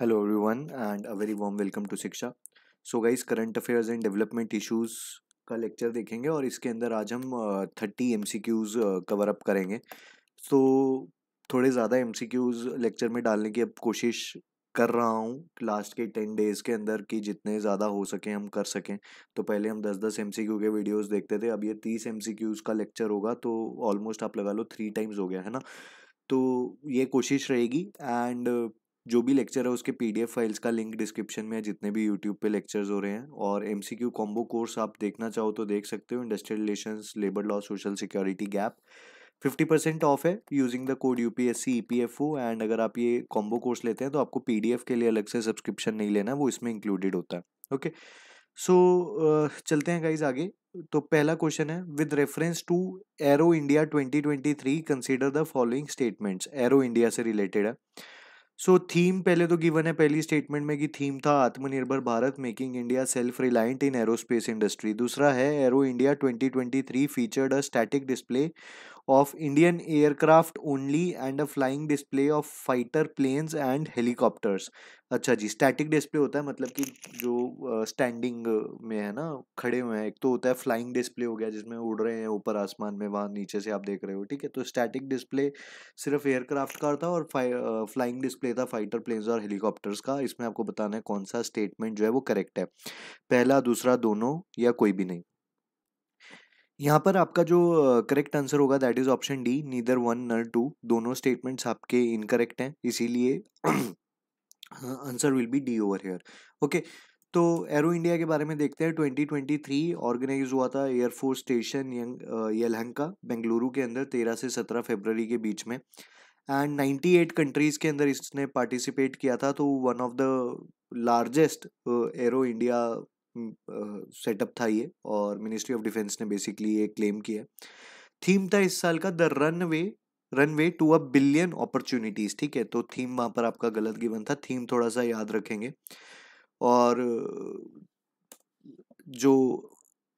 Hello everyone and a very warm welcome to Shiksha so guys current affairs and development issues का lecture देखेंगे और इसके अंदर आज हम thirty M C Qs cover up करेंगे तो थोड़े ज़्यादा एम सी क्यूज़ लेक्चर में डालने की अब कोशिश कर रहा हूँ लास्ट के टेन डेज़ के अंदर कि जितने ज़्यादा हो सकें हम कर सकें तो पहले हम दस दस एम सी क्यू के वीडियोज़ देखते थे अब ये तीस एम सी क्यूज़ का लेक्चर होगा तो ऑलमोस्ट आप लगा लो थ्री टाइम्स हो गया है ना तो ये कोशिश रहेगी एंड जो भी लेक्चर है उसके पीडीएफ फाइल्स का लिंक डिस्क्रिप्शन में है जितने भी यूट्यूब पे लेक्चर्स हो रहे हैं और एमसीक्यू कॉम्बो कोर्स आप देखना चाहो तो देख सकते हो industrial relation labour law social security gap fifty percent of है using the code U P S C E P F O and अगर आप ये कॉम्बो कोर्स लेते हैं तो आपको पी डी एफ के लिए अलग से सब्सक्रिप्शन नहीं लेना वो इसमें इंक्लूडेड होता है ओके सो चलते हैं गाइज आगे तो पहला क्वेश्चन है with reference to Aero India twenty twenty three consider the following statements Aero India से रिलेटेड है सो so, थीम पहले तो गिवन है पहली स्टेटमेंट में कि थीम था Aatmanirbhar Bharat making India self reliant in aerospace industry दूसरा है Aero India 2023 featured a static display of Indian aircraft only and a flying display of fighter planes and helicopters अच्छा जी स्टैटिक डिस्प्ले होता है मतलब कि जो standing में है ना खड़े हुए हैं एक तो होता है फ्लाइंग डिस्प्ले हो गया जिसमें उड़ रहे हैं ऊपर आसमान में वहाँ नीचे से आप देख रहे हो ठीक है तो स्टैटिक डिस्प्ले सिर्फ एयरक्राफ्ट का था और flying display था फाइटर प्लेन्स और हेलीकॉप्टर्स का इसमें आपको बताना है कौन सा स्टेटमेंट जो है वो करेक्ट है पहला दूसरा दोनों या कोई भी नहीं यहाँ पर आपका जो करेक्ट आंसर होगा that is option D neither one nor two दोनों स्टेटमेंट्स आपके इनकरेक्ट हैं इसीलिए answer will be D over here okay तो एरो इंडिया के बारे में देखते हैं 2023 ऑर्गेनाइज हुआ था एयरफोर्स स्टेशन यलहंका बेंगलुरु के अंदर 13 से 17 फरवरी के बीच में एंड 98 कंट्रीज़ के अंदर इसने पार्टिसिपेट किया था तो one of the largest Aero India setup था ये और मिनिस्ट्री ऑफ डिफेंस ने बेसिकली ये क्लेम किया थीम था इस साल का the runway runway to a billion opportunities ठीक है तो थीम वहाँ पर आपका गलत गिवन था थीम थोड़ा सा याद रखेंगे और जो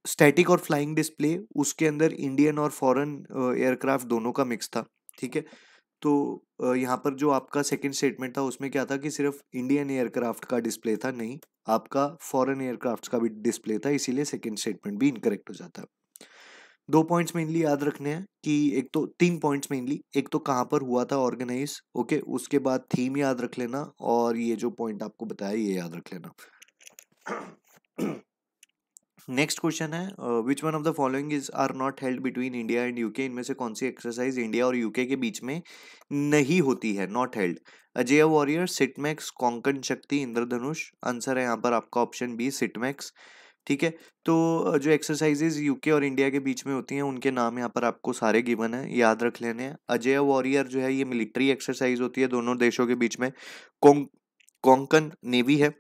स्टैटिक और फ्लाइंग डिस्प्ले उसके अंदर इंडियन और फॉरेन एयरक्राफ्ट दोनों का मिक्स था ठीक है तो यहाँ पर जो आपका सेकंड स्टेटमेंट था उसमें क्या था कि सिर्फ इंडियन एयरक्राफ्ट का डिस्प्ले था नहीं आपका फॉरेन एयरक्राफ्ट का भी डिस्प्ले था इसीलिए सेकेंड स्टेटमेंट भी इनकरेक्ट हो जाता है दो पॉइंट्स मेनली याद रखने हैं कि एक तो तीन पॉइंट्स मेनली एक तो कहाँ पर हुआ था ऑर्गेनाइज ओके उसके बाद थीम याद रख लेना और ये जो पॉइंट आपको बताया ये याद रख लेना नेक्स्ट क्वेश्चन है which one of the following is are not held between India and UK इनमें से कौन सी एक्सरसाइज इंडिया और यूके के बीच में नहीं होती है not held Ajay Warrior SITMEX Konkan Shakti Indradhanush answer है यहाँ पर आपका ऑप्शन बी सिटमैक्स ठीक है तो uh, जो एक्सरसाइजेज यूके और इंडिया के बीच में होती हैं उनके नाम यहाँ पर आपको सारे गिवन है याद रख लेने हैं अजय वॉरियर जो है ये मिलिट्री एक्सरसाइज होती है दोनों देशों के बीच में कॉन्कन नेवी है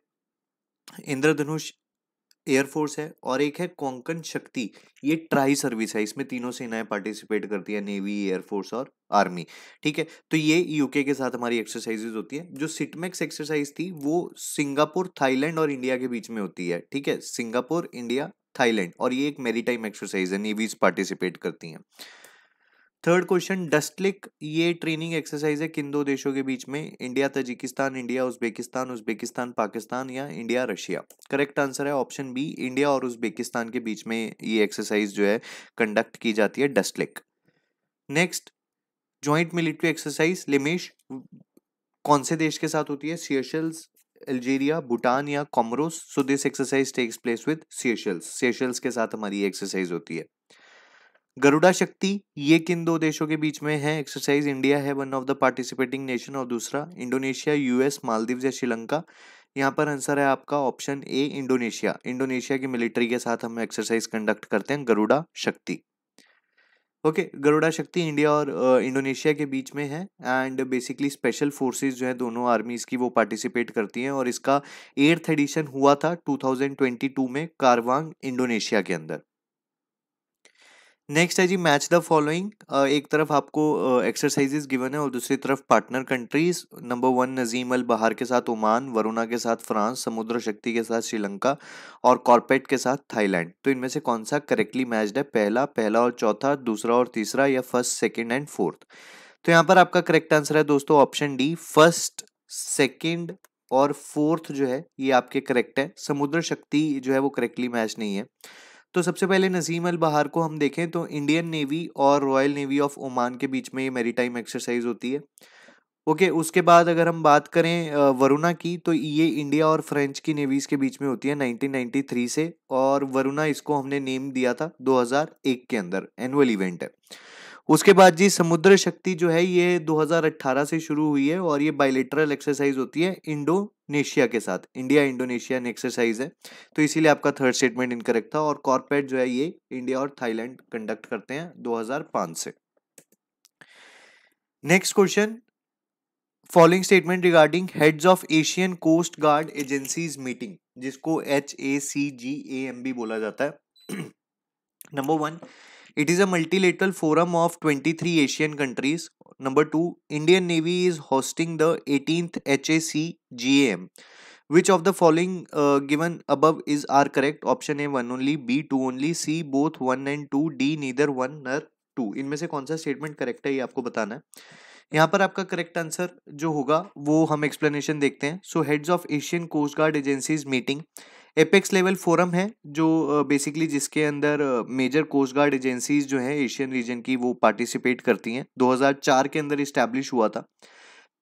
इंद्रधनुष एयरफोर्स है और एक है कोंकण शक्ति ये ट्राई सर्विस है इसमें तीनों सेनाएं पार्टिसिपेट करती है नेवी एयरफोर्स और आर्मी ठीक है तो ये यूके के साथ हमारी एक्सरसाइजेज होती है जो सिटमैक्स एक्सरसाइज थी वो सिंगापुर थाईलैंड और इंडिया के बीच में होती है ठीक है सिंगापुर इंडिया थाईलैंड और ये एक मेरी एक्सरसाइज है नेवीज पार्टिसिपेट करती हैं थर्ड क्वेश्चन डस्टलिक ये ट्रेनिंग एक्सरसाइज है किन दो देशों के बीच में India Tajikistan India Uzbekistan Uzbekistan Pakistan या इंडिया रशिया करेक्ट आंसर है ऑप्शन बी इंडिया और उज्बेकिस्तान के बीच में ये एक्सरसाइज जो है कंडक्ट की जाती है Dustlik next joint military exercise लिमेश कौन से देश के साथ होती है सियशल्स अल्जीरिया भूटान या Comoros so this exercise takes place with Seychelles Seychelles के साथ हमारी एक्सरसाइज होती है गरुड़ा शक्ति ये किन दो देशों के बीच में है एक्सरसाइज इंडिया है one of the participating nation और दूसरा इंडोनेशिया यूएस मालदीव या श्रीलंका यहाँ पर आंसर है आपका ऑप्शन ए इंडोनेशिया इंडोनेशिया की मिलिट्री के साथ हम एक्सरसाइज कंडक्ट करते हैं गरुड़ा शक्ति ओके okay, गरुड़ा शक्ति इंडिया और इंडोनेशिया के बीच में है एंड बेसिकली स्पेशल फोर्सेस जो है दोनों आर्मीज़ की वो पार्टिसिपेट करती हैं और इसका एर्थ एडिशन हुआ था 2022 में कारवांग इंडोनेशिया के अंदर नेक्स्ट है जी मैच द फॉलोइंग एक तरफ आपको एक्सरसाइजेस uh, गिवन है और दूसरी तरफ partner countries number one Naseem Al Bahr के साथ ओमान वरुणा के साथ फ्रांस समुद्र शक्ति के साथ श्रीलंका और कॉर्पेट के साथ थाईलैंड तो इनमें से कौन सा करेक्टली मैच्ड है पहला पहला और चौथा दूसरा और तीसरा या फर्स्ट सेकेंड एंड फोर्थ तो यहाँ पर आपका करेक्ट आंसर है दोस्तों ऑप्शन डी फर्स्ट सेकेंड और फोर्थ जो है ये आपके करेक्ट है समुद्र शक्ति जो है वो करेक्टली मैच नहीं है तो सबसे पहले नसीम अल बहार को हम देखें तो इंडियन नेवी और रॉयल नेवी ऑफ ओमान के बीच में ये मेरी एक्सरसाइज होती है ओके okay, उसके बाद अगर हम बात करें वरुणा की तो ये इंडिया और फ्रेंच की नेवीज़ के बीच में होती है 1993 से और वरुणा इसको हमने नेम दिया था 2001 के अंदर एनुअल इवेंट है उसके बाद जी समुद्र शक्ति जो है ये 2018 से शुरू हुई है और ये बायोलेटरल एक्सरसाइज होती है इंडोनेशिया के साथ इंडिया इंडोनेशियन एक्सरसाइज है तो इसीलिए आपका थर्ड स्टेटमेंट इनकरेक्ट था और कॉर्पेट जो है ये इंडिया और थाईलैंड कंडक्ट करते हैं 2005 से next question following statement regarding heads of Asian coast guard agencies meeting H A A C A M एम बी बोला जाता है number one it is a multilateral forum of twenty three Asian countries number two Indian Navy is hosting the eighteenth H A C G M which of the following given above is are correct option A one only B two only C both one and two D neither one nor two इनमें से कौन सा statement correct है ये आपको बताना है यहाँ पर आपका करेक्ट आंसर जो होगा वो हम एक्सप्लेनेशन देखते हैं so heads of Asian coast guard agencies meeting apex level forum है जो बेसिकली जिसके अंदर मेजर कोस्ट गार्ड एजेंसीज जो है एशियन रीजन की वो पार्टिसिपेट करती हैं 2004 के अंदर इस्टेब्लिश हुआ था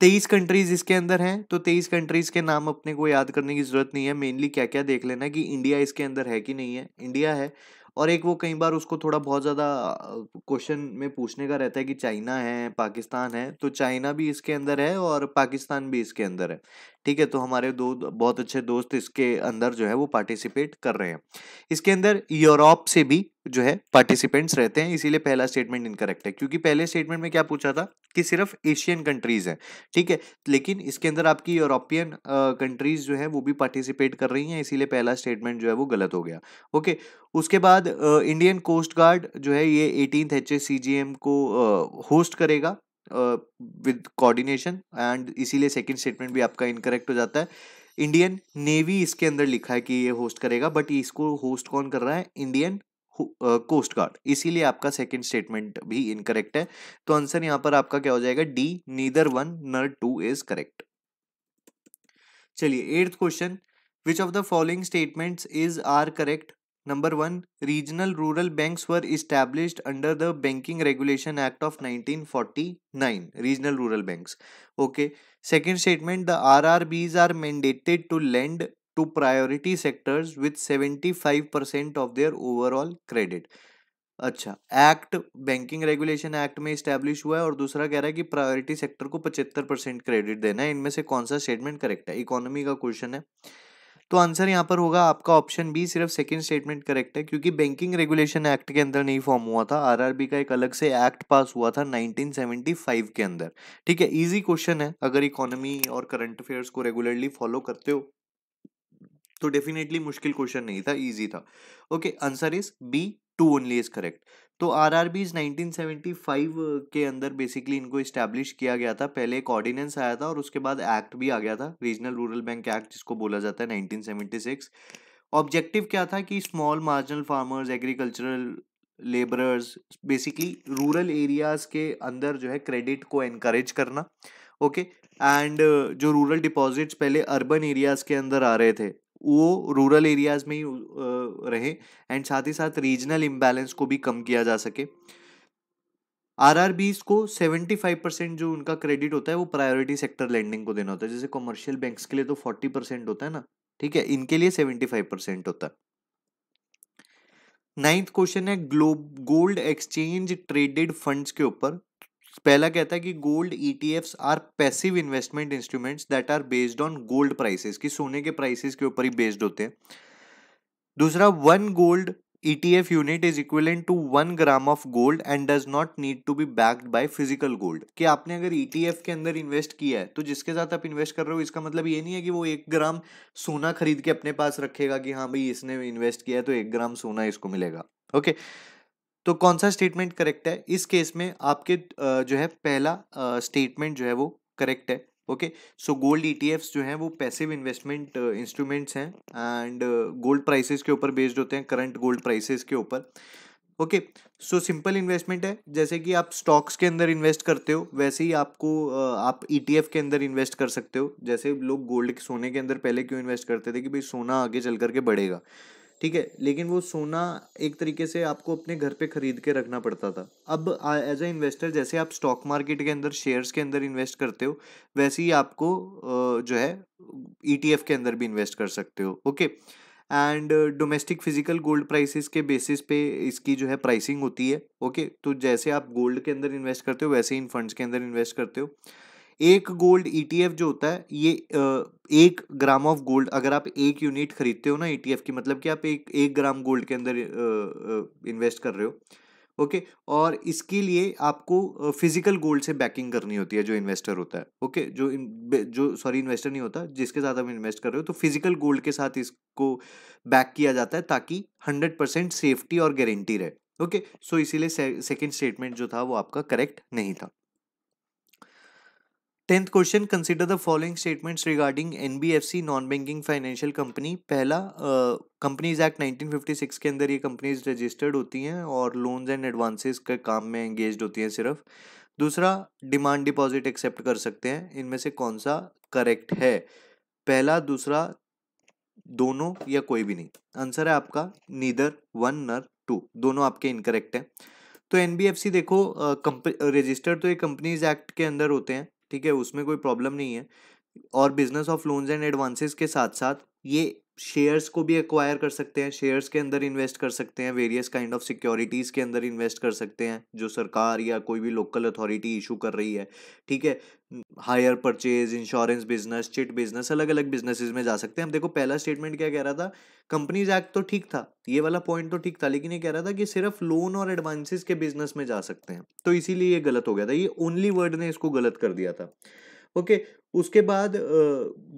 तेईस कंट्रीज इसके अंदर हैं तो तेईस कंट्रीज के नाम अपने को याद करने की जरूरत नहीं है मेनली क्या क्या देख लेना कि इंडिया इसके अंदर है कि नहीं है इंडिया है और एक वो कई बार उसको थोड़ा बहुत ज़्यादा क्वेश्चन में पूछने का रहता है कि चाइना है पाकिस्तान है तो चाइना भी इसके अंदर है और पाकिस्तान भी इसके अंदर है ठीक है तो हमारे दो बहुत अच्छे दोस्त इसके अंदर जो है वो पार्टिसिपेट कर रहे हैं इसके अंदर यूरोप से भी जो है पार्टिसिपेंट्स रहते हैं इसीलिए पहला स्टेटमेंट इनकरेक्ट है क्योंकि पहले स्टेटमेंट में क्या पूछा था कि सिर्फ एशियन कंट्रीज हैं ठीक है लेकिन इसके अंदर आपकी यूरोपियन कंट्रीज जो है वो भी पार्टिसिपेट कर रही हैं इसीलिए पहला स्टेटमेंट जो है वो गलत हो गया ओके उसके बाद इंडियन कोस्ट गार्ड जो है ये एटीन एच को होस्ट करेगा विद कोऑर्डिनेशन एंड इसीलिए सेकेंड स्टेटमेंट भी आपका इनकरेक्ट हो जाता है इंडियन नेवी इसके अंदर लिखा है कि ये होस्ट करेगा बट इसको होस्ट कौन कर रहा है इंडियन कोस्ट गार्ड इसीलिए आपका सेकंड स्टेटमेंट भी इनकरेक्ट है तो आंसर यहां पर आपका क्या हो जाएगा D neither one nor two is correct चलिए eighth question which of the following statements is are correct number one regional rural banks were established under the banking regulation act of 1949 regional rural banks okay second statement the RRBs are mandated to lend to priority sectors with 75% of their overall credit अच्छा act banking regulation act में establish हुआ है और दूसरा कह रहा है कि प्रायोरिटी सेक्टर को पचहत्तर परसेंट क्रेडिट देना है इनमें से कौन सा स्टेटमेंट करेक्ट है इकोनॉमी का क्वेश्चन है तो आंसर यहां पर होगा आपका ऑप्शन बी सिर्फ सेकंड स्टेटमेंट करेक्ट है क्योंकि बैंकिंग रेगुलेशन एक्ट के अंदर नहीं फॉर्म हुआ था आर का एक अलग से एक्ट पास हुआ था नाइनटीन के अंदर ठीक है ईजी क्वेश्चन है अगर इकोनॉमी और करंट अफेयर्स को रेगुलरली फॉलो करते हो तो डेफिनेटली मुश्किल क्वेश्चन नहीं था इजी था okay answer is B two only is correct तो R R Bs nineteen seventy five के अंदर बेसिकली इनको इस्टेब्लिश किया गया था पहले एक ऑर्डिनेंस आया था और उसके बाद एक्ट भी आ गया था रीजनल रूरल बैंक एक्ट जिसको बोला जाता है नाइनटीन सिक्स ऑब्जेक्टिव क्या था कि small marginal farmers agricultural labourers basically rural areas के अंदर जो है क्रेडिट को इनक्रेज करना ओके okay? एंड uh, जो रूरल डिपॉजिट्स पहले अर्बन एरियाज के अंदर आ रहे थे वो रूरल एरियाज़ में ही रहे एंड साथ ही साथ रीजनल इम्बैलेंस को भी कम किया जा सके आर आर बीज को सेवेंटी फाइव परसेंट जो उनका क्रेडिट होता है वो प्रायोरिटी सेक्टर लैंडिंग को देना होता है जैसे कॉमर्शियल बैंक्स के लिए तो फोर्टी परसेंट होता है ना ठीक है इनके लिए सेवेंटी फाइव परसेंट होता है नाइन्थ क्वेश्चन है globe gold exchange traded funds के ऊपर पहला कहता है कि gold ETFs are passive investment instruments that are based on gold prices कि सोने के प्राइसेस के ऊपर ही बेस्ड होते हैं दूसरा one gold ETF unit is equivalent to one gram of gold and does not need to be backed by physical gold कि आपने अगर ETF के अंदर इन्वेस्ट किया है तो जिसके साथ आप इन्वेस्ट कर रहे हो इसका मतलब ये नहीं है कि वो एक ग्राम सोना खरीद के अपने पास रखेगा कि हाँ भाई इसने इन्वेस्ट किया है तो एक ग्राम सोना इसको मिलेगा ओके okay? तो कौन सा स्टेटमेंट करेक्ट है इस केस में आपके जो है पहला स्टेटमेंट जो है वो करेक्ट है ओके सो गोल्ड ई जो हैं वो पैसिव इन्वेस्टमेंट इंस्ट्रूमेंट्स हैं एंड गोल्ड प्राइसेस के ऊपर बेस्ड होते हैं करंट गोल्ड प्राइसेस के ऊपर ओके सो सिंपल इन्वेस्टमेंट है जैसे कि आप स्टॉक्स के अंदर इन्वेस्ट करते हो वैसे ही आपको आप ई e के अंदर इन्वेस्ट कर सकते हो जैसे लोग गोल्ड सोने के अंदर पहले क्यों इन्वेस्ट करते थे कि भाई सोना आगे चल करके बढ़ेगा ठीक है लेकिन वो सोना एक तरीके से आपको अपने घर पे खरीद के रखना पड़ता था अब एज अ इन्वेस्टर जैसे आप स्टॉक मार्केट के अंदर शेयर्स के अंदर इन्वेस्ट करते हो वैसे ही आपको जो है ईटीएफ e के अंदर भी इन्वेस्ट कर सकते हो okay and domestic physical gold prices के बेसिस पे इसकी जो है प्राइसिंग होती है ओके तो जैसे आप गोल्ड के अंदर इन्वेस्ट करते हो वैसे ही इन फंड्स के अंदर इन्वेस्ट करते हो एक गोल्ड ईटीएफ e जो होता है ये एक ग्राम ऑफ गोल्ड अगर आप एक यूनिट खरीदते हो ना ईटीएफ e की मतलब कि आप एक एक ग्राम गोल्ड के अंदर इन्वेस्ट कर रहे हो ओके okay, और इसके लिए आपको फिजिकल गोल्ड से बैकिंग करनी होती है जो इन्वेस्टर होता है ओके okay, जो इन, जो सॉरी इन्वेस्टर नहीं होता जिसके साथ हम इन्वेस्ट कर रहे हो तो फिजिकल गोल्ड के साथ इसको बैक किया जाता है ताकि हंड्रेड परसेंट सेफ्टी और गारंटी रहे ओके सो इसीलिए सेकेंड स्टेटमेंट जो था वो आपका करेक्ट नहीं था tenth question consider the following statements regarding NBFC non banking financial company पहला कंपनीज एक्ट 1956 के अंदर ये कंपनीज रजिस्टर्ड होती हैं और लोन्स एंड एडवांसेस के काम में एंगेज होती हैं सिर्फ दूसरा डिमांड डिपॉजिट एक्सेप्ट कर सकते हैं इनमें से कौन सा करेक्ट है पहला दूसरा दोनों या कोई भी नहीं आंसर है आपका नीदर वन नर टू दोनों आपके इनकरेक्ट हैं तो एन देखो रजिस्टर्ड तो ये कंपनीज एक्ट के अंदर होते हैं ठीक है उसमें कोई प्रॉब्लम नहीं है और business of loans and advances के साथ साथ ये शेयर्स को भी एक्वायर कर सकते हैं शेयर्स के अंदर इन्वेस्ट कर सकते हैं वेरियस काइंड ऑफ सिक्योरिटीज़ के अंदर इन्वेस्ट कर सकते हैं जो सरकार या कोई भी लोकल अथॉरिटी इशू कर रही है ठीक है hire purchase insurance business chit business अलग अलग बिजनेस में जा सकते हैं अब देखो पहला स्टेटमेंट क्या कह रहा था कंपनीज एक्ट तो ठीक था ये वाला पॉइंट तो ठीक था लेकिन ये कह रहा था कि सिर्फ लोन और एडवांसिस के बिजनेस में जा सकते हैं तो इसीलिए ये गलत हो गया था ये ओनली वर्ड ने इसको गलत कर दिया था ओके उसके बाद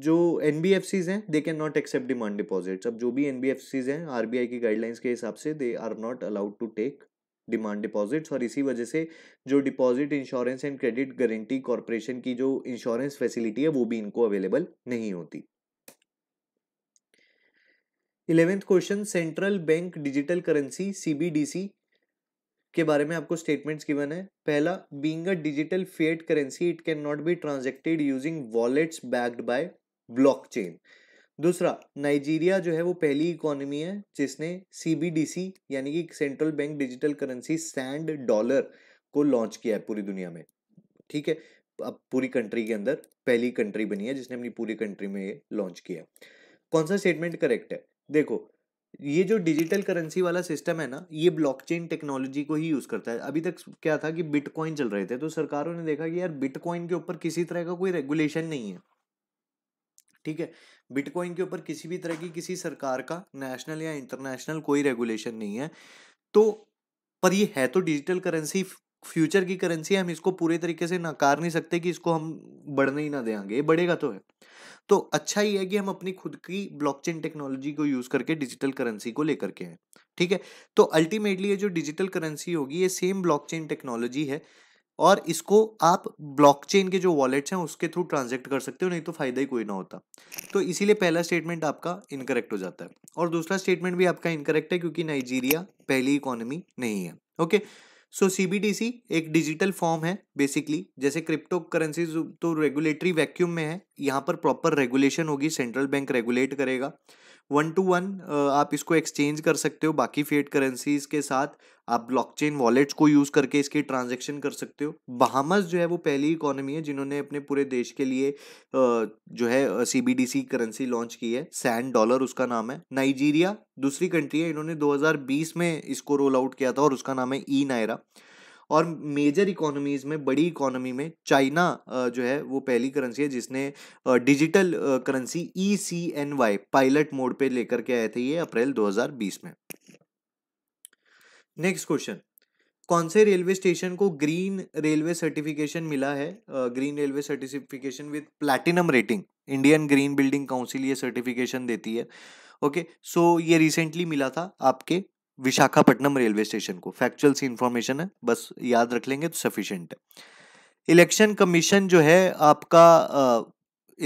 जो एन बी एफ सीज हैं they can not accept demand deposits अब जो भी एन बी एफ सीज हैं आर बी आई की गाइडलाइंस के हिसाब से they are not allowed to take demand deposits और इसी वजह से जो deposit insurance and credit guarantee corporation की जो इंश्योरेंस फैसिलिटी है वो भी इनको अवेलेबल नहीं होती eleventh question central bank digital currency CBDC के बारे में आपको स्टेटमेंट्स गिवन है पहला being a digital fiat currency it can not be transacted using wallets backed by blockchain दूसरा नाइजीरिया जो है वो पहली इकोनॉमी है जिसने सीबीडीसी यानी कि central bank digital currency Sand Dollar को लॉन्च किया है पूरी दुनिया में ठीक है अब पूरी कंट्री के अंदर पहली कंट्री बनी है जिसने अपनी पूरी कंट्री में ये लॉन्च किया कौन सा स्टेटमेंट करेक्ट है देखो ये जो डिजिटल करेंसी वाला सिस्टम है ना ये ब्लॉकचेन टेक्नोलॉजी को ही यूज करता है अभी तक क्या था कि बिटकॉइन चल रहे थे तो सरकारों ने देखा कि यार बिटकॉइन के ऊपर किसी तरह का कोई रेगुलेशन नहीं है ठीक है बिटकॉइन के ऊपर किसी भी तरह की किसी सरकार का नेशनल या इंटरनेशनल कोई रेगुलेशन नहीं है तो पर ये है तो डिजिटल करेंसी फ्यूचर की करेंसी है हम इसको पूरे तरीके से नकार नहीं सकते कि इसको हम बढ़ने ही ना देंगे ये बढ़ेगा तो है तो अच्छा ही है कि हम अपनी खुद की ब्लॉकचेन टेक्नोलॉजी को यूज़ करके डिजिटल करेंसी को लेकर के हैं ठीक है तो अल्टीमेटली ये जो डिजिटल करेंसी होगी ये सेम ब्लॉकचेन टेक्नोलॉजी है और इसको आप ब्लॉकचेन के जो वॉलेट्स हैं उसके थ्रू ट्रांजेक्ट कर सकते हो नहीं तो फ़ायदा ही कोई ना होता तो इसीलिए पहला स्टेटमेंट आपका इनकरेक्ट हो जाता है और दूसरा स्टेटमेंट भी आपका इनकरेक्ट है क्योंकि नाइजीरिया पहली इकोनॉमी नहीं है ओके सो सीबीडीसी एक डिजिटल फॉर्म है बेसिकली जैसे क्रिप्टो करेंसी तो रेगुलेटरी वैक्यूम में है यहाँ पर प्रॉपर रेगुलेशन होगी सेंट्रल बैंक रेगुलेट करेगा वन टू वन आप इसको एक्सचेंज कर सकते हो बाकी फेट करेंसीज के साथ आप ब्लॉकचेन वॉलेट्स को यूज़ करके इसकी ट्रांजैक्शन कर सकते हो बहामस जो है वो पहली इकोनॉमी है जिन्होंने अपने पूरे देश के लिए जो है सी करेंसी लॉन्च की है सैंड डॉलर उसका नाम है नाइजीरिया दूसरी कंट्री है इन्होंने 2020 में इसको रोल आउट किया था और उसका नाम है ई e नायरा और मेजर इकोनॉमीज़ में बड़ी इकोनॉमी में चाइना जो है वो पहली करेंसी है जिसने digital currency E C N Y pilot mode पे लेकर के आए थे ये अप्रैल 2020 में नेक्स्ट क्वेश्चन कौन से रेलवे स्टेशन को ग्रीन रेलवे सर्टिफिकेशन मिला है green railway certification with platinum rating Indian green building council ये सर्टिफिकेशन देती है ओके okay, सो so ये रिसेंटली मिला था आपके विशाखापट्टनम रेलवे स्टेशन को फैक्चुअल सी इंफॉर्मेशन है बस याद रख लेंगे तो सफिशेंट है इलेक्शन कमीशन जो है आपका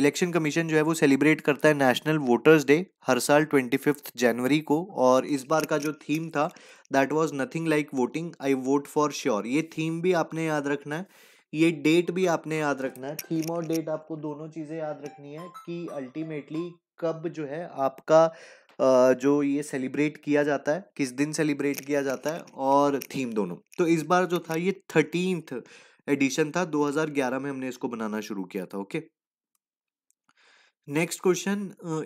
इलेक्शन uh, कमीशन जो है वो सेलिब्रेट करता है नेशनल वोटर्स डे हर साल ट्वेंटी फिफ्थ जनवरी को और इस बार का जो थीम था that was nothing like voting I vote for sure ये थीम भी आपने याद रखना है ये डेट भी आपने याद रखना है थीम और डेट आपको दोनों चीज़ें याद रखनी है कि अल्टीमेटली कब जो है आपका जो ये सेलिब्रेट किया जाता है किस दिन सेलिब्रेट किया जाता है और थीम दोनों तो इस बार जो था ये थर्टीनथ एडिशन था 2011 में हमने इसको बनाना शुरू किया था okay next question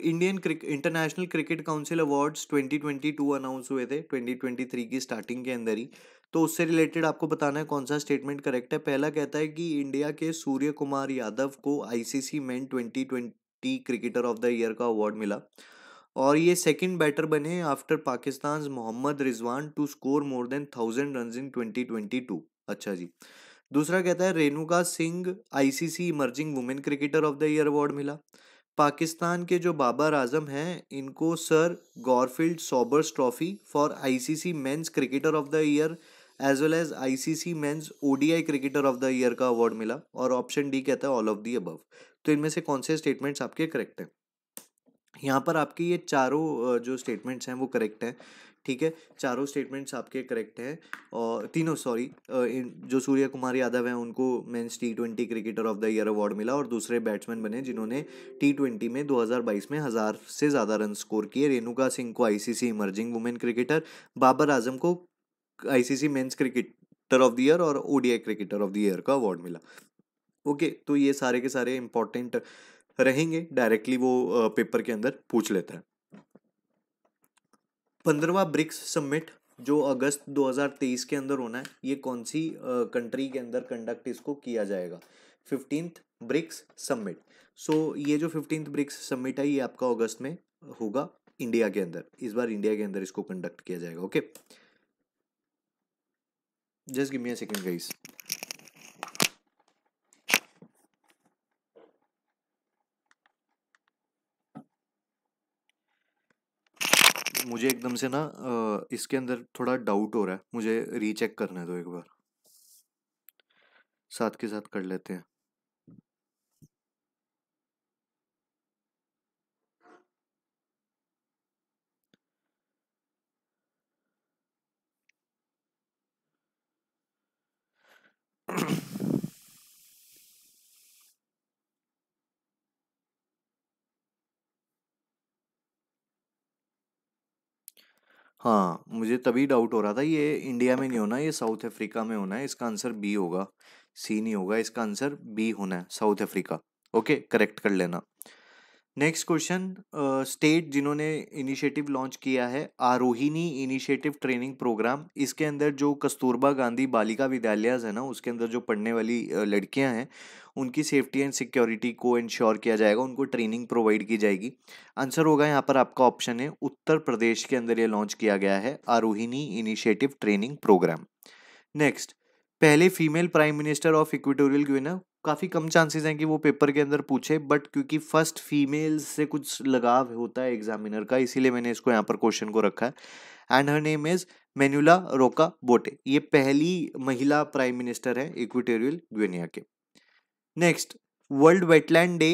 Indian international cricket council awards 2022 announce हुए थे 2023 की स्टार्टिंग के अंदर ही तो उससे रिलेटेड आपको बताना है कौन सा स्टेटमेंट करेक्ट है पहला कहता है कि इंडिया के सूर्य कुमार यादव को ICC man 2020 cricketer of the year का अवार्ड मिला और ये सेकंड बैटर बने after Pakistan Mohammad Rizwan to score more than thousand run in twenty twenty two अच्छा जी दूसरा कहता है Renuka Singh ICC emerging women cricketer of the year award मिला पाकिस्तान के जो बाबर आजम हैं इनको sir Garfield Sobers trophy for ICC men's cricketer of the year as well as ICC men's ODI cricketer of the year का अवार्ड मिला और ऑप्शन डी कहता है ऑल ऑफ दी अबव तो इनमें से कौन से स्टेटमेंट्स आपके करेक्ट हैं यहाँ पर आपके ये चारों जो स्टेटमेंट्स हैं वो करेक्ट हैं ठीक है चारों स्टेटमेंट्स आपके करेक्ट हैं और तीनों सॉरी जो सूर्य कुमार यादव हैं उनको men's T twenty cricketer of the year award मिला और दूसरे बैट्समैन बने जिन्होंने टी ट्वेंटी में 2022 में हज़ार से ज़्यादा रन स्कोर किए रेणुका सिंह को ICC emerging women cricketer Babar Azam को ICC men's cricketer of the year और ODI cricketer of the year का अवार्ड मिला ओके तो ये सारे के सारे इंपॉर्टेंट रहेंगे डायरेक्टली वो पेपर के अंदर पूछ लेता है पंद्रवा ब्रिक्स समिट जो अगस्त 2023 के अंदर होना है ये कौन सी कंट्री के अंदर कंडक्ट इसको किया जाएगा फिफ्टींथ ब्रिक्स समिट सो ये जो फिफ्टींथ ब्रिक्स समिट है ये आपका अगस्त में होगा इंडिया के अंदर इस बार इंडिया के अंदर इसको कंडक्ट किया जाएगा okay just give me a second guys मुझे एकदम से ना इसके अंदर थोड़ा डाउट हो रहा है मुझे रीचेक करने दो एक बार साथ के साथ कर लेते हैं हाँ, मुझे तभी डाउट हो रहा था ये इंडिया में नहीं होना, ये साउथ अफ्रीका में होना है, इसका आंसर बी होगा। सी नहीं होगा, इसका आंसर बी होना है, साउथ अफ्रीका। ओके, करेक्ट कर लेना। नेक्स्ट क्वेश्चन स्टेट जिन्होंने इनिशिएटिव लॉन्च किया है आरोहिणी इनिशिएटिव ट्रेनिंग प्रोग्राम इसके अंदर जो कस्तूरबा गांधी बालिका विद्यालय है ना उसके अंदर जो पढ़ने वाली लड़कियां हैं उनकी सेफ्टी एंड सिक्योरिटी को इंश्योर किया जाएगा उनको ट्रेनिंग प्रोवाइड की जाएगी आंसर होगा यहाँ पर आपका ऑप्शन है उत्तर प्रदेश के अंदर ये लॉन्च किया गया है Arohini initiative training programme next पहले female prime minister of Equatorial Guinea काफ़ी कम चांसेस हैं कि वो पेपर के अंदर पूछे बट क्योंकि फर्स्ट फीमेल से कुछ लगाव होता है एग्जामिनर का इसीलिए मैंने इसको यहाँ पर क्वेश्चन को रखा है and her name is Manuela Roka Botey ये पहली महिला प्राइम मिनिस्टर है इक्विटोरियल ग्वेनिया के नेक्स्ट वर्ल्ड वेटलैंड डे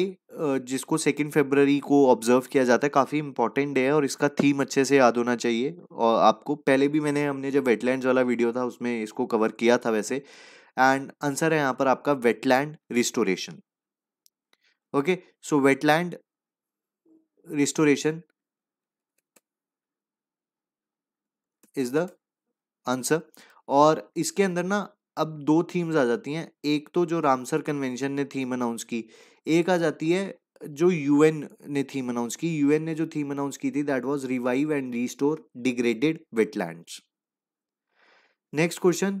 जिसको सेकेंड फेबररी को ऑब्जर्व किया जाता है काफ़ी इंपॉर्टेंट डे है और इसका थीम अच्छे से याद होना चाहिए और आपको पहले भी मैंने हमने जब वेटलैंड वाला वीडियो था उसमें इसको कवर किया था वैसे एंड आंसर है यहाँ पर आपका wetland restoration okay so wetland restoration is the answer और इसके अंदर ना अब दो थीम्स आ जाती हैं एक तो जो रामसर कन्वेंशन ने थीम अनाउंस की एक आ जाती है जो यूएन ने थीम अनाउंस की यूएन ने जो थीम अनाउंस की थी that was revive and restore degraded wetlands next question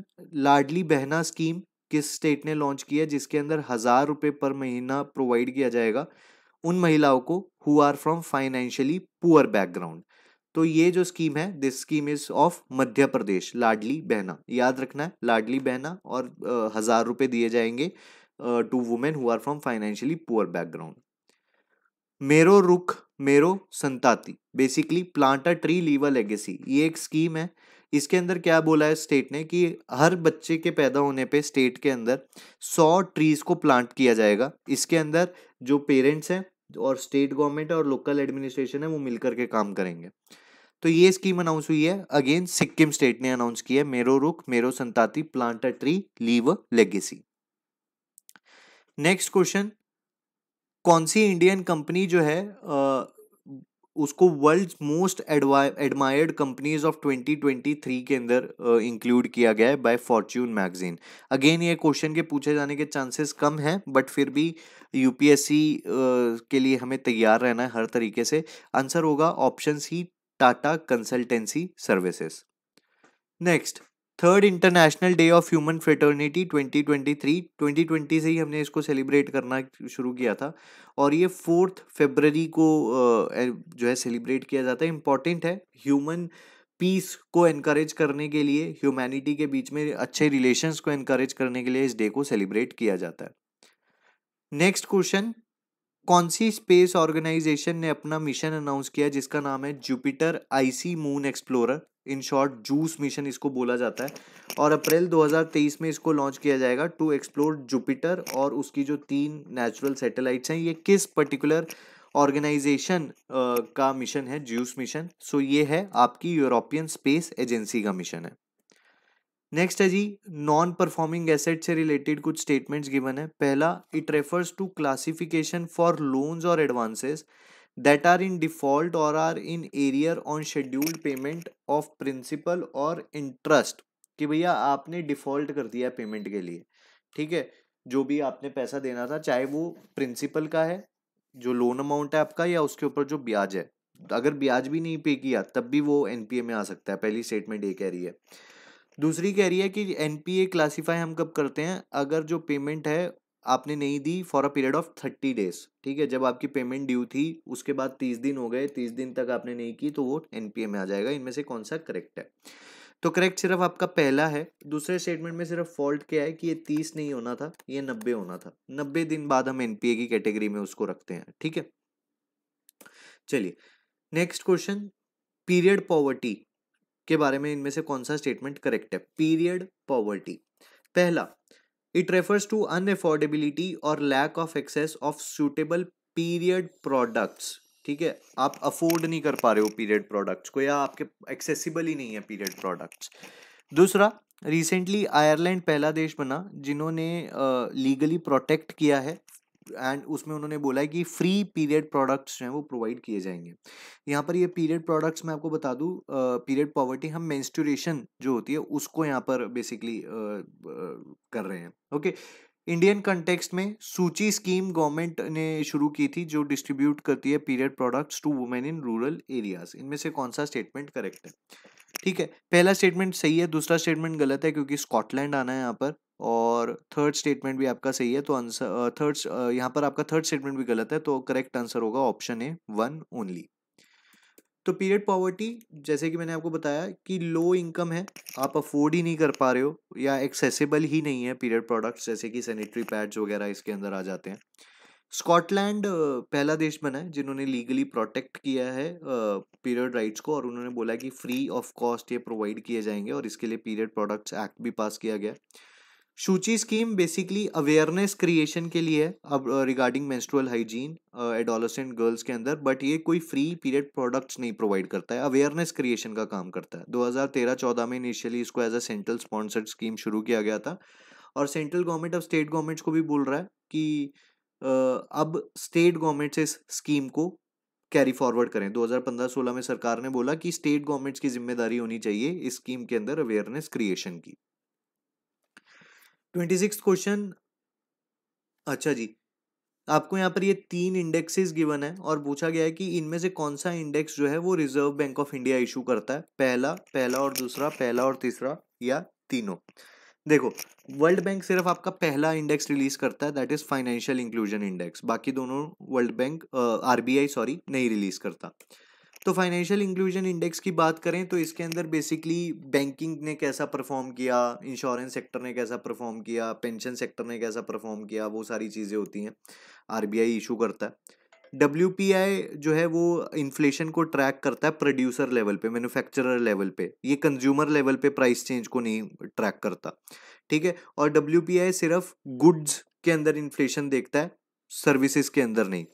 Ladli Behna scheme किस स्टेट ने लॉन्च की है जिसके अंदर हज़ार रुपए पर महीना प्रोवाइड किया जाएगा उन महिलाओं को who are from financially poor background तो ये जो स्कीम है this scheme is of Madhya Pradesh Ladli Behna याद रखना है लाडली बहना और हज़ार रुपए दिए जाएंगे to women who are from financially poor background Mero Rukh Mero Santati basically plant a tree leave a legacy ये एक स्कीम है इसके अंदर क्या बोला है स्टेट ने कि हर बच्चे के पैदा होने पे स्टेट के अंदर सौ ट्रीज को प्लांट किया जाएगा इसके अंदर जो पेरेंट्स हैं और स्टेट गवर्नमेंट और लोकल एडमिनिस्ट्रेशन है वो मिलकर के काम करेंगे तो ये स्कीम अनाउंस हुई है अगेन सिक्किम स्टेट ने अनाउंस की है Mero Rukh Mero Santati plant a tree leave legacy next question कौन सी इंडियन कंपनी जो है उसको world most admired companies of 2023 के अंदर इंक्लूड किया गया है बाय फॉर्च्यून मैगजीन अगेन ये क्वेश्चन के पूछे जाने के चांसेस कम हैं बट फिर भी यूपीएससी uh, के लिए हमें तैयार रहना है हर तरीके से आंसर होगा option C Tata consultancy services next third international day of human fraternity 2023 2020 से ही हमने इसको सेलिब्रेट करना शुरू किया था और ये फोर्थ फेबररी को जो है सेलिब्रेट किया जाता है इम्पॉर्टेंट है ह्यूमन पीस को इनक्रेज करने के लिए ह्यूमैनिटी के बीच में अच्छे रिलेशंस को इनक्रेज करने के लिए इस डे को सेलिब्रेट किया जाता है नेक्स्ट क्वेश्चन कौन सी स्पेस ऑर्गेनाइजेशन ने अपना मिशन अनाउंस किया जिसका नाम है Jupiter icy moon explorer in short JUICE mission इसको बोला जाता है और अप्रैल 2023 में इसको लॉन्च किया जाएगा टू एक्सप्लोर जुपिटर और उसकी जो तीन नेचुरल सैटेलाइट्स हैं ये किस पर्टिकुलर ऑर्गेनाइजेशन का मिशन है जूस मिशन सो ये है आपकी यूरोपियन स्पेस एजेंसी का मिशन है नेक्स्ट है जी नॉन परफॉर्मिंग एसेट से रिलेटेड कुछ स्टेटमेंट्स गिवन है पहला it refers to classification for loans और advances that are in default or are in arrear on scheduled payment of principal और interest कि भैया आपने डिफॉल्ट कर दिया पेमेंट के लिए ठीक है जो भी आपने पैसा देना था चाहे वो प्रिंसिपल का है जो लोन अमाउंट है आपका या उसके ऊपर जो ब्याज है अगर ब्याज भी नहीं पे किया तब भी वो एनपीए में आ सकता है पहली स्टेटमेंट ये कह रही है दूसरी कह रही है कि एनपीए क्लासीफाई हम कब करते हैं अगर जो पेमेंट है आपने नहीं दी for a period of thirty days ठीक है जब आपकी पेमेंट ड्यू थी उसके बाद तीस दिन हो गए तीस दिन तक आपने नहीं की तो वो एनपीए में आ जाएगा इनमें से कौन सा करेक्ट है तो करेक्ट सिर्फ आपका पहला है दूसरे स्टेटमेंट में सिर्फ फॉल्ट क्या है कि ये तीस नहीं होना था ये नब्बे होना था नब्बे दिन बाद हम एनपीए की कैटेगरी में उसको रखते हैं ठीक है चलिए नेक्स्ट क्वेश्चन पीरियड पॉवर्टी के बारे में इनमें से कौन सा स्टेटमेंट करेक्ट है पीरियड पॉवर्टी पहला रेफर्स टू अन एफोर्डेबिलिटी और lack of access of suitable period products ठीक है आप अफोर्ड नहीं कर पा रहे हो पीरियड प्रोडक्ट्स को या आपके एक्सेसिबल ही नहीं है पीरियड प्रोडक्ट्स दूसरा रिसेंटली आयरलैंड पहला देश बना जिन्होंने लीगली प्रोटेक्ट किया है एंड उसमें उन्होंने बोला है कि फ्री पीरियड प्रोडक्ट्स जो हैं वो प्रोवाइड किए जाएंगे यहाँ पर ये पीरियड प्रोडक्ट्स मैं आपको बता दूँ पीरियड पॉवर्टी हम मेंस्टोरेशन जो होती है उसको यहाँ पर बेसिकली uh, uh, कर रहे हैं ओके okay? इंडियन कंटेक्स्ट में सूची स्कीम गवर्नमेंट ने शुरू की थी जो डिस्ट्रीब्यूट करती है period products to women in rural areas इनमें से कौन सा स्टेटमेंट करेक्ट है ठीक है पहला स्टेटमेंट सही है दूसरा स्टेटमेंट गलत है क्योंकि स्कॉटलैंड आना है यहाँ पर और थर्ड स्टेटमेंट भी आपका सही है तो आंसर थर्ड यहाँ पर आपका थर्ड स्टेटमेंट भी गलत है तो करेक्ट आंसर होगा ऑप्शन ए वन ओनली तो पीरियड पॉवर्टी जैसे कि मैंने आपको बताया कि लो इनकम है आप अफोर्ड ही नहीं कर पा रहे हो या एक्सेसिबल ही नहीं है पीरियड प्रोडक्ट्स जैसे कि सैनिटरी पैड्स वगैरह इसके अंदर आ जाते हैं स्कॉटलैंड पहला देश बना है जिन्होंने लीगली प्रोटेक्ट किया है पीरियड राइट्स को और उन्होंने बोला कि फ्री ऑफ कॉस्ट ये प्रोवाइड किए जाएंगे और इसके लिए पीरियड प्रोडक्ट्स एक्ट भी पास किया गया सूची स्कीम बेसिकली अवेयरनेस क्रिएशन के लिए है अब regarding menstrual hygiene adolescent girls के अंदर बट ये कोई फ्री पीरियड प्रोडक्ट्स नहीं प्रोवाइड करता है अवेयरनेस क्रिएशन का काम करता है 2013-14 में इनिशियली इसको as a central sponsored scheme शुरू किया गया था और सेंट्रल गवर्नमेंट अब स्टेट गवर्नमेंट्स को भी बोल रहा है कि अब स्टेट गवर्नमेंट्स इस स्कीम को कैरी फॉरवर्ड करें 2015-16 में सरकार ने बोला कि स्टेट गवर्नमेंट्स की जिम्मेदारी होनी चाहिए इस स्कीम के अंदर अवेयरनेस क्रिएशन की ट्वेंटी सिक्स क्वेश्चन अच्छा जी आपको यहाँ पर ये तीन इंडेक्सेस गिवन है और पूछा गया है कि इनमें से कौन सा इंडेक्स जो है वो Reserve Bank of India issue करता है पहला पहला और दूसरा पहला और तीसरा या तीनों देखो वर्ल्ड बैंक सिर्फ आपका पहला इंडेक्स रिलीज करता है that is financial inclusion index बाकी दोनों वर्ल्ड बैंक आरबीआई सॉरी नहीं रिलीज करता तो फाइनेंशियल इंक्लूजन इंडेक्स की बात करें तो इसके अंदर बेसिकली बैंकिंग ने कैसा परफॉर्म किया इंश्योरेंस सेक्टर ने कैसा परफॉर्म किया पेंशन सेक्टर ने कैसा परफॉर्म किया वो सारी चीज़ें होती हैं आरबीआई इशू करता है डब्ल्यू जो है वो इन्फ्लेशन को ट्रैक करता है प्रोड्यूसर लेवल पे मैन्युफैक्चरर लेवल पे ये कंज्यूमर लेवल पे प्राइस चेंज को नहीं ट्रैक करता ठीक है और डब्ल्यू सिर्फ गुड्स के अंदर इन्फ्लेशन देखता है सर्विसेज के अंदर नहीं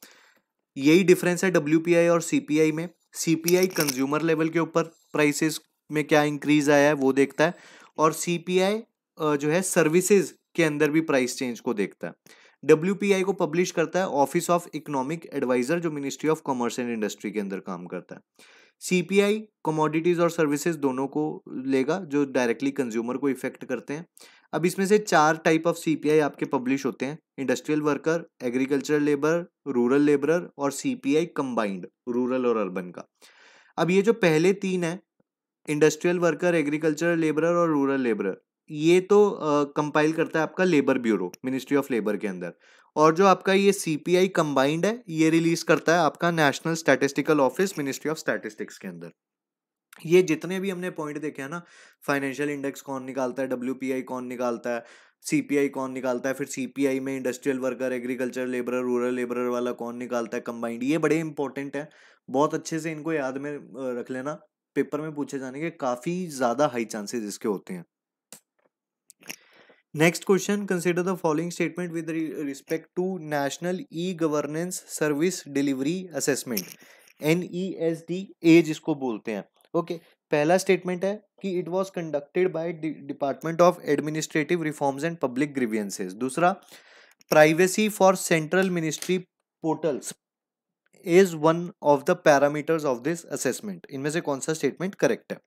यही डिफरेंस है डब्ल्यू और सी में सी कंज्यूमर लेवल के ऊपर प्राइसेस में क्या इंक्रीज आया है वो देखता है और सी जो है सर्विसेज के अंदर भी प्राइस चेंज को देखता है डब्ल्यू को पब्लिश करता है ऑफिस ऑफ इकोनॉमिक एडवाइजर जो ministry of commerce and industry के अंदर काम करता है सीपीआई कमोडिटीज़ और सर्विसेज दोनों को लेगा जो डायरेक्टली कंज्यूमर को इफेक्ट करते हैं अब इसमें से चार टाइप ऑफ सीपीआई आपके पब्लिश होते हैं industrial worker agricultural labour rural labourer और सीपीआई कम्बाइंड रूरल और अर्बन का अब ये जो पहले तीन है इंडस्ट्रियल वर्कर एग्रीकल्चरल लेबरर और रूरल लेबरर ये तो कंपाइल करता है आपका labour bureau ministry of labour के अंदर और जो आपका ये सी पी आई कंबाइंड है ये रिलीज करता है आपका national statistical office ministry of statistics के अंदर ये जितने भी हमने पॉइंट देखे हैं ना फाइनेंशियल इंडेक्स कौन निकालता है डब्ल्यू पी आई कौन निकालता है सी पी आई कौन निकालता है फिर सी पी आई में industrial worker agriculture labour rural labour वाला कौन निकालता है कंबाइंड ये बड़े इंपॉर्टेंट है बहुत अच्छे से इनको याद में रख लेना पेपर में पूछे जाने के काफ़ी ज़्यादा हाई चांसेस इसके होते हैं next question Consider the following statement with respect to national e governance service delivery assessment N E S D A जिसको बोलते हैं ओके okay, पहला स्टेटमेंट है कि it was conducted by department of administrative reforms and public grievances दूसरा privacy for central ministry portals is one of the parameters of this assessment इनमें से कौन सा स्टेटमेंट करेक्ट है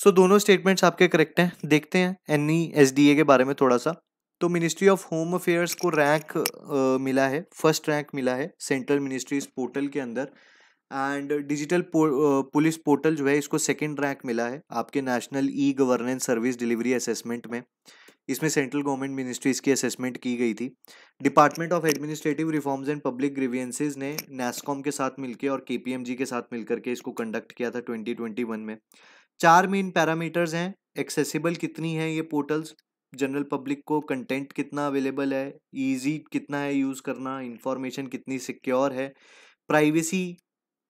सो so, दोनों स्टेटमेंट्स आपके करेक्ट हैं देखते हैं एन ई e के बारे में थोड़ा सा तो मिनिस्ट्री ऑफ होम अफेयर्स को रैंक uh, मिला है फर्स्ट रैंक मिला है सेंट्रल मिनिस्ट्रीज पोर्टल के अंदर एंड डिजिटल पुलिस पोर्टल जो है इसको सेकेंड रैंक मिला है आपके national e governance service delivery assessment में इसमें सेंट्रल गवर्नमेंट मिनिस्ट्रीज़ की असेसमेंट की गई थी department of administrative reforms and public grievances ने नेस्कॉम के साथ मिलकर और के के साथ मिलकर के इसको कंडक्ट किया था ट्वेंटी में चार मेन पैरामीटर्स हैं एक्सेसिबल कितनी है ये पोर्टल्स जनरल पब्लिक को कंटेंट कितना अवेलेबल है इजी कितना है यूज़ करना इंफॉर्मेशन कितनी सिक्योर है प्राइवेसी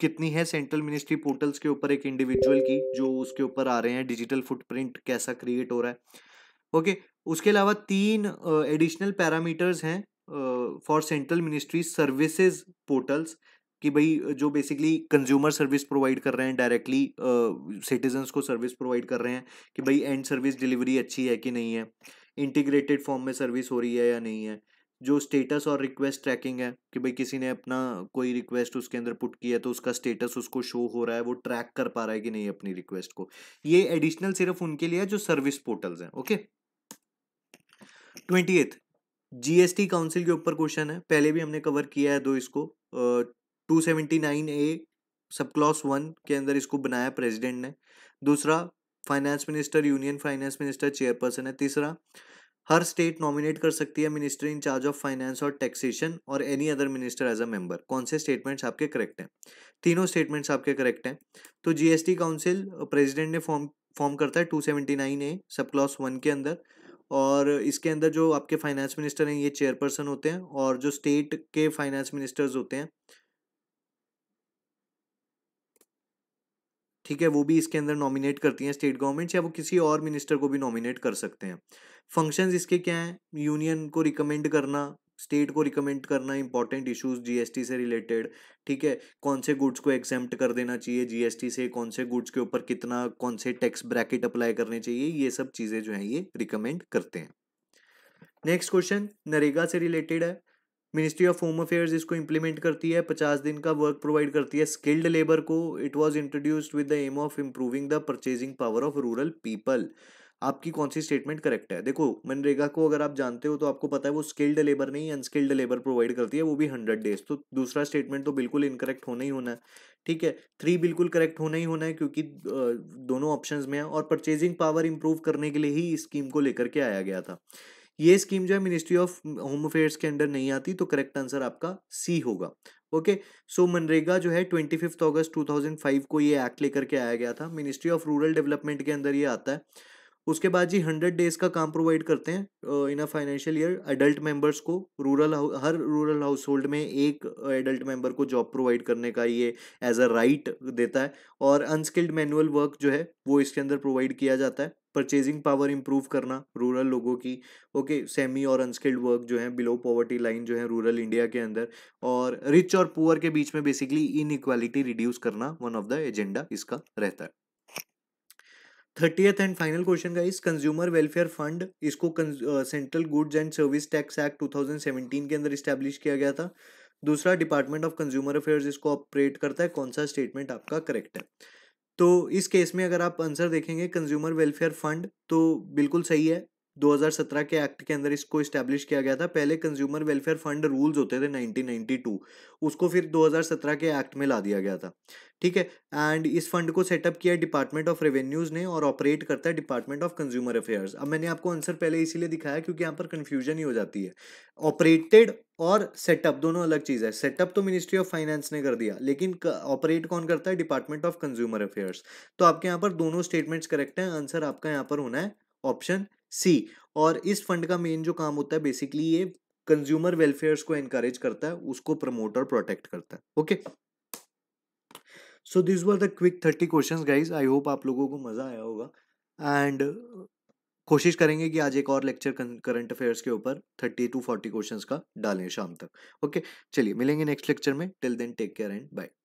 कितनी है सेंट्रल मिनिस्ट्री पोर्टल्स के ऊपर एक इंडिविजुअल की जो उसके ऊपर आ रहे हैं डिजिटल फुटप्रिंट कैसा क्रिएट हो रहा है ओके okay, उसके अलावा तीन एडिशनल पैरामीटर्स हैं for central ministry services portals कि भाई जो बेसिकली कंज्यूमर सर्विस प्रोवाइड कर रहे हैं डायरेक्टली सिटीजन्स को सर्विस प्रोवाइड कर रहे हैं कि भाई एंड सर्विस डिलीवरी अच्छी है कि नहीं है इंटीग्रेटेड फॉर्म में सर्विस हो रही है या नहीं है जो स्टेटस और रिक्वेस्ट ट्रैकिंग है कि भाई किसी ने अपना कोई रिक्वेस्ट उसके अंदर पुट किया है तो उसका स्टेटस उसको शो हो रहा है वो ट्रैक कर पा रहा है कि नहीं अपनी रिक्वेस्ट को ये एडिशनल सिर्फ उनके लिए है जो सर्विस पोर्टल्स हैं okay twenty eighth GST council के ऊपर क्वेश्चन है पहले भी हमने कवर किया है दो इसको 279 ए सब क्लॉस वन के अंदर इसको बनाया प्रेसिडेंट ने दूसरा finance minister union finance minister chairperson है तीसरा हर स्टेट नॉमिनेट कर सकती है minister in charge of finance और टैक्सेशन और any other minister as a member कौन से स्टेटमेंट्स आपके करेक्ट हैं तीनों स्टेटमेंट्स आपके करेक्ट हैं तो जीएसटी काउंसिल प्रेसिडेंट ने फॉर्म फॉर्म करता है to seventy nine A sub clause one के अंदर और इसके अंदर जो आपके फाइनेंस मिनिस्टर हैं ये चेयरपर्सन होते हैं और जो स्टेट के फाइनेंस मिनिस्टर्स होते हैं ठीक है वो भी इसके अंदर नॉमिनेट करती हैं स्टेट गवर्नमेंट या वो किसी और मिनिस्टर को भी नॉमिनेट कर सकते हैं फंक्शंस इसके क्या हैं यूनियन को रिकमेंड करना स्टेट को रिकमेंड करना इंपॉर्टेंट इश्यूज जीएसटी से रिलेटेड ठीक है कौन से गुड्स को एग्जाम्प्ट कर देना चाहिए जीएसटी से कौन से गुड्स के ऊपर कितना कौन से टैक्स ब्रैकेट अप्लाई करने चाहिए ये सब चीज़ें जो हैं ये रिकमेंड करते हैं नेक्स्ट क्वेश्चन नरेगा से रिलेटेड है मिनिस्ट्री ऑफ होम अफेयर्स इसको इम्प्लीमेंट करती है पचास दिन का वर्क प्रोवाइड करती है स्किल्ड लेबर को it was introduced with the aim of improving the purchasing power of rural people आपकी कौन सी स्टेटमेंट करेक्ट है देखो मनरेगा को अगर आप जानते हो तो आपको पता है वो स्किल्ड लेबर नहीं अनस्किल्ड लेबर प्रोवाइड करती है वो भी हंड्रेड डेज तो दूसरा स्टेटमेंट तो बिल्कुल इनकरेक्ट होना ही होना है ठीक है थ्री बिल्कुल करेक्ट होना ही होना है क्योंकि दोनों ऑप्शंस में है और परचेजिंग पावर इंप्रूव करने के लिए ही इस स्कीम को लेकर के आया गया था ये स्कीम जो है मिनिस्ट्री ऑफ होम अफेयर्स के अंडर नहीं आती तो करेक्ट आंसर आपका सी होगा ओके सो मनरेगा जो है twenty fifth August two thousand five को ये एक्ट लेकर के आया गया था मिनिस्ट्री ऑफ रूरल डेवलपमेंट के अंदर ये आता है उसके बाद जी हंड्रेड डेज का काम प्रोवाइड करते हैं in a financial year adult members को रूरल हर रूरल हाउस होल्ड में एक एडल्ट मेंबर को जॉब प्रोवाइड करने का ये एज अ राइट देता है और अनस्किल्ड मैनुअल वर्क जो है वो इसके अंदर प्रोवाइड किया जाता है परचेजिंग पावर इम्प्रूव करना रूरल लोगों की ओके सेमी और अनस्किल्ड वर्क जो है बिलो पॉवर्टी लाइन जो है रूरल इंडिया के अंदर और रिच और पुअर के बीच में बेसिकली इन इक्वालिटी रिड्यूस करना वन ऑफ द एजेंडा इसका रहता है थर्टीएथ एंड फाइनल क्वेश्चन का इस कंज्यूमर वेलफेयर फंड इसको central goods and service tax act 2017 के अंदर इस्टेब्लिश किया गया था दूसरा डिपार्टमेंट ऑफ कंज्यूमर अफेयर्स इसको ऑपरेट करता है कौन सा स्टेटमेंट आपका करेक्ट है तो इस केस में अगर आप आंसर देखेंगे कंज्यूमर वेलफेयर फंड तो बिल्कुल सही है 2017 के एक्ट के अंदर इसको इस्टेब्लिश किया गया था पहले कंज्यूमर वेलफेयर फंड रूल्स होते थे 1992 उसको फिर 2017 के एक्ट में ला दिया गया था ठीक है एंड इस फंड को सेटअप किया डिपार्टमेंट ऑफ रेवेन्यूज़ ने और ऑपरेट करता है डिपार्टमेंट ऑफ कंज्यूमर अफेयर्स अब मैंने आपको आंसर पहले इसीलिए दिखाया क्योंकि यहाँ पर कन्फ्यूजन ही हो जाती है ऑपरेटेड और सेटअप दोनों अलग चीज़ है सेटअप तो मिनिस्ट्री ऑफ फाइनेंस ने कर दिया लेकिन ऑपरेट कौन करता है डिपार्टमेंट ऑफ कंज्यूमर अफेयर्स तो आपके यहाँ पर दोनों स्टेटमेंट्स करेक्ट हैं आंसर आपका यहाँ पर होना है ऑप्शन सी और इस फंड का मेन जो काम होता है बेसिकली ये कंज्यूमर वेलफेयर्स को एनकरेज करता है उसको प्रमोट और प्रोटेक्ट करता है okay so this were the quick thirty question guys I hope आप लोगों को मज़ा आया होगा एंड कोशिश करेंगे कि आज एक और लेक्चर करंट अफेयर्स के ऊपर थर्टी टू फोर्टी क्वेश्चंस का डालें शाम तक ओके चलिए मिलेंगे नेक्स्ट लेक्चर में till then take care and bye